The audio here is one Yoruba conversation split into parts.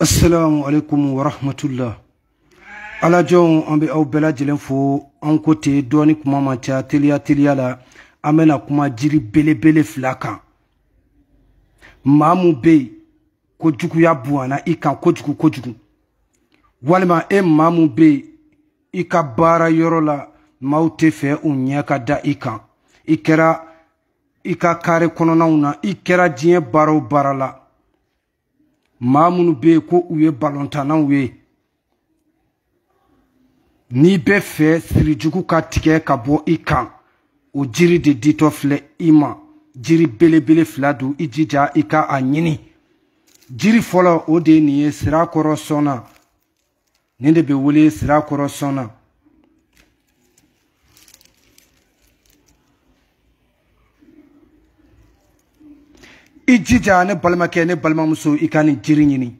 Assalamu alaikum wa rahmatulah alajɔnw an bɛ aw bɛɛ lajɛlen fo an ko ten dɔɔni kuma man ca teliya teliya la an bɛna kuma jiri belebele fila kan maa mun bɛ yen ko juguya bonyana i kan kojugu kojugu walima e maa mun bɛ yen i ka baara yɔrɔ la maaw tɛ fɛ u ɲɛ ka da i kan i kɛra i ka kare kɔnɔnaw na i kɛra diɲɛ baara o baara la maa minnu bɛ yen ko u ye balontannaw ye n'i bɛ fɛ sirijugu ka tigɛ ka bɔ i kan o jiri de ditɔ filɛ i ma jiri belebele fila don i jija i ka a ɲini jiri fɔlɔ o de ye nin ye sirakɔrɔ sɔnna nin de bɛ wele sirakɔrɔ sɔnna ijija jija ne balimakɛ ne balimamuso i ka nin jiri ɲini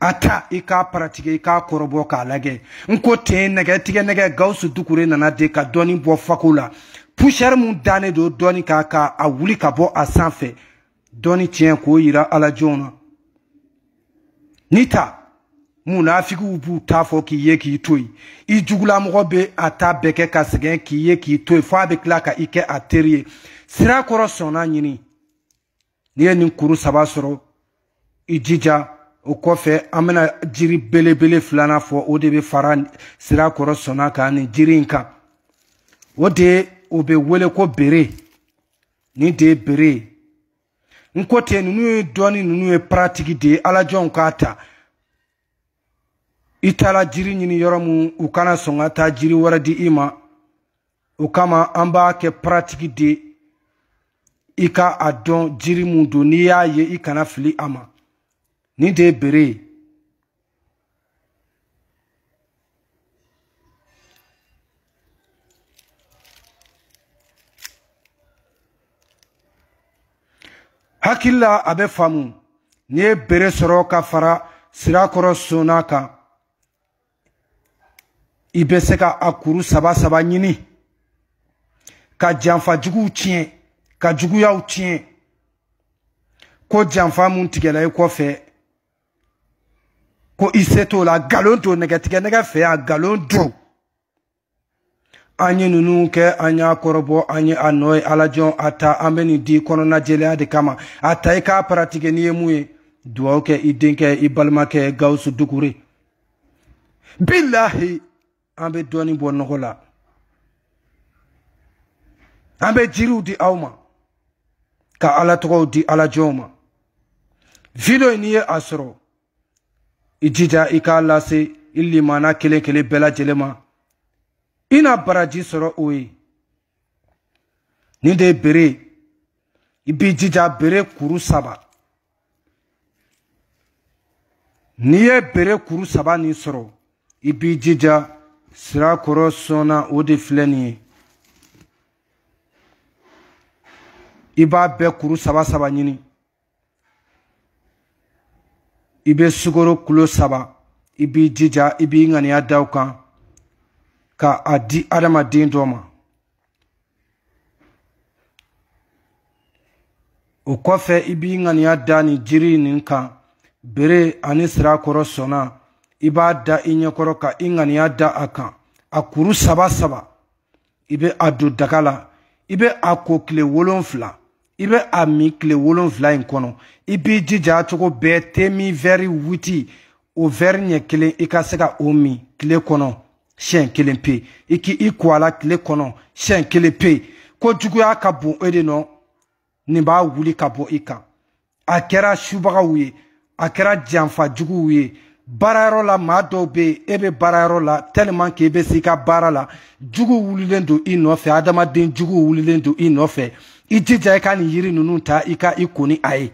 a ta i k'a paratike i k'a kɔrɔbɔ k'a lagɛ n ko ten nɛgɛ tigɛ gawusu dukure nana de ka dɔɔni bɔ fako la pusɛri mun dannen don dɔɔni k'a ka a wuli ka bɔ a sanfɛ dɔɔni k'o yira ala jona nita ta munafigiw b'u tafo k'i ye k'i to ijugula i be ata beke ta k'i ye k'i to yen f'a bɛ tila ka i sira kɔrɔ sɔnna ɲini n'i ye nin kuru saba sɔrɔ i jija o kɔfɛ an bɛna jiri belebele filanan fɔ o de bɛ fara sirakɔrɔ sɔnna kan nin jiri in kan o de ye o bɛ wele ko bere nin de bere ye n ko ten ninnu ye dɔɔni ninnu ye paratiki de ye alajɔnw k'a ta i taara jiri ɲini yɔrɔ min u kana sɔn ka taa jiri wɛrɛ di i ma o kama an b'a kɛ paratiki de ye i ka a dɔn jiri mun don n'i y'a ye i kana fili a ma nin de ye bere ye hakili la a bɛ faamu n'i ye bere sɔrɔ ka fara sirakɔrɔ sonna kan i bɛ se ka a kuru saba saba ɲini ka janfa tiɲɛ ka juguyaw tiɲɛ ko janfa mun tigɛla i kɔfɛ ko i se t'o la galon don nɛgɛtigɛ nɛgɛ fɛ yan galon don an ye ninnu kɛ an y'a kɔrɔbɔ an ye a nɔ ye alajɔn a ta an bɛ nin di kɔnɔnajɛlenya de kama a ta i k'a paratike n'i ye mun ye duwawu kɛ i denkɛ i balimakɛ gawusu dugure bilahi an bɛ dɔɔnin bɔ nɔgɔ la an bɛ jiriw di aw ma ka ala tɔgɔw di alajɔw ma video in n'i ye a sɔrɔ i jija i k'a lase i limana kelen kelen bɛɛ lajɛlen ma i na baraji sɔrɔ o ye nin de ye bere i b'i jija bere kuru saba n'i ye bere kuru saba nin sɔrɔ i b'i jija sirakɔrɔ sɔnna o de filɛ nin ye i b'a bɛɛ kuru saba saba ɲini i bɛ sukoro kulo saba i b'i jija i b'i ŋaniya da o kan ka a di adamaden dɔ ma o kɔfɛ i b'i ŋaniya da nin jiri nin kan bere ani sirakɔrɔ sɔnna i b'a da i ɲɛkɔrɔ ka i ŋaniya da a kan a kuru saba saba i bɛ a don daga la i bɛ a ko tile wolonfila i bɛ a min tile wolonfila in kɔnɔ i b'i jija cogo bɛɛ te min vɛri wuti o vɛri ɲɛ kelen i ka se ka o min tile kɔnɔ siɲɛ kelen pe i k'i ko a la kile kɔnɔ siɲɛ kelen pe ko juguya ka bon e de nɔ nin b'a wuli ka bɔ i kan a kɛra subagaw ye a kɛra janfajuguw ye baarayɔrɔ la maa dɔw bɛ yen e bɛ baarayɔrɔ la tɛliman k'e bɛ se i ka baara la jugu wulilen don i nɔfɛ adamaden jugu wulilen don i nɔfɛ itita ka ni yiri nunu ta ika ikuni aye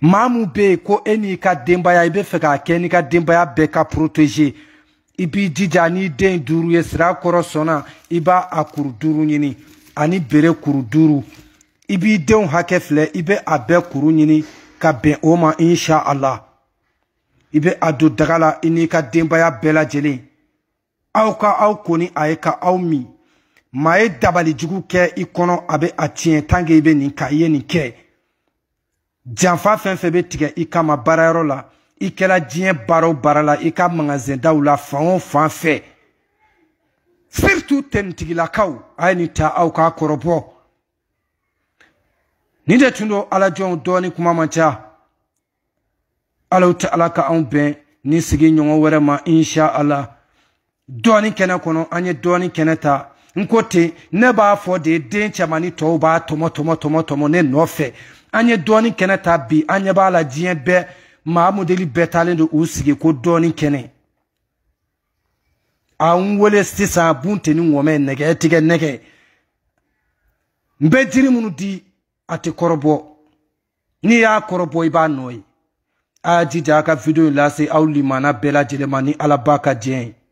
maa mu bɛ yen ko e n'i ka denbaya i bɛ fɛ k'a kɛ n'i ka denbaya bɛɛ ka protéger i b'i jija n'i den duuru ye sira kɔrɔ sɔnna i b'a a kuru duuru ɲini ani bere kuru duuru i b'i denw hakɛ filɛ i bɛ a bɛɛ kuru ɲini ka bɛn o ma insha allah i bɛ a don daga la i n'i ka denbaya bɛɛ lajɛlen aw ka aw kɔni a ye ka aw min maa ye dabalijugu kɛ i kɔnɔ a bɛ a tiɲɛ tanke i bɛ nin kɛ i ye nin kɛ janfa fɛn fɛn bɛ tigɛ i kama baarayɔrɔ la i kɛra diɲɛ baara o baara la i ka magazindaw la fan o fan fɛ siritu tɛnitigilakaw a ye nin ta aw k'a kɔrɔbɔ nin de tun do alajɔnw dɔɔni kuma man ca alaw tɛ ala ka anw bɛn ni sigi ɲɔgɔn wɛrɛ ma insha allah dɔɔni kɛnɛ kɔnɔ an ye dɔɔni kɛnɛ ta nkote ne b'a fɔ de den cɛmani tɔw b'a tɔmɔ tɔmɔ tɔmɔ tɔmɔ ne nɔfɛ an ye dɔɔni kɛnɛ ta bi an ɲɛ b'a la diɲɛ bɛɛ maa modeli bɛɛ talen do u sigi ko dɔɔni kɛnɛ a n wele sisan bunteni ŋɔmɛ nɛgɛ tigɛ nɛgɛ n bɛ jiri minnu di a tɛ kɔrɔbɔ n'i y'a kɔrɔbɔ i b'a nɔ ye a y'a jija a ka video lase aw limana bɛɛ lajɛlen ma ni ala b'a ka diɲɛ ye